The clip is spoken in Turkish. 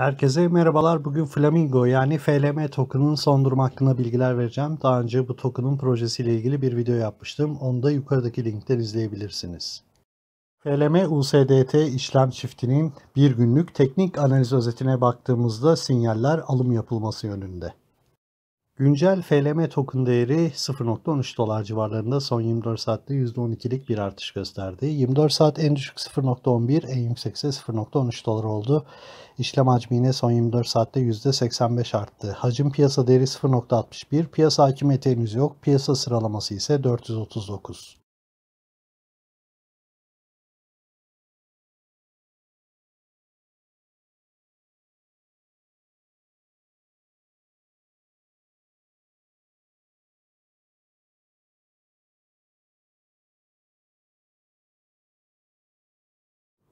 Herkese merhabalar. Bugün Flamingo yani FLM token'ın son durum hakkında bilgiler vereceğim. Daha önce bu token'ın projesiyle ilgili bir video yapmıştım. Onu da yukarıdaki linkten izleyebilirsiniz. FLM USDT işlem çiftinin bir günlük teknik analiz özetine baktığımızda sinyaller alım yapılması yönünde. Güncel FLM token değeri 0.13 dolar civarlarında son 24 saatte %12'lik bir artış gösterdi. 24 saat en düşük 0.11, en yüksekse 0.13 dolar oldu. İşlem hacmi yine son 24 saatte %85 arttı. Hacim piyasa değeri 0.61, piyasa hakimiyeti henüz yok, piyasa sıralaması ise 439.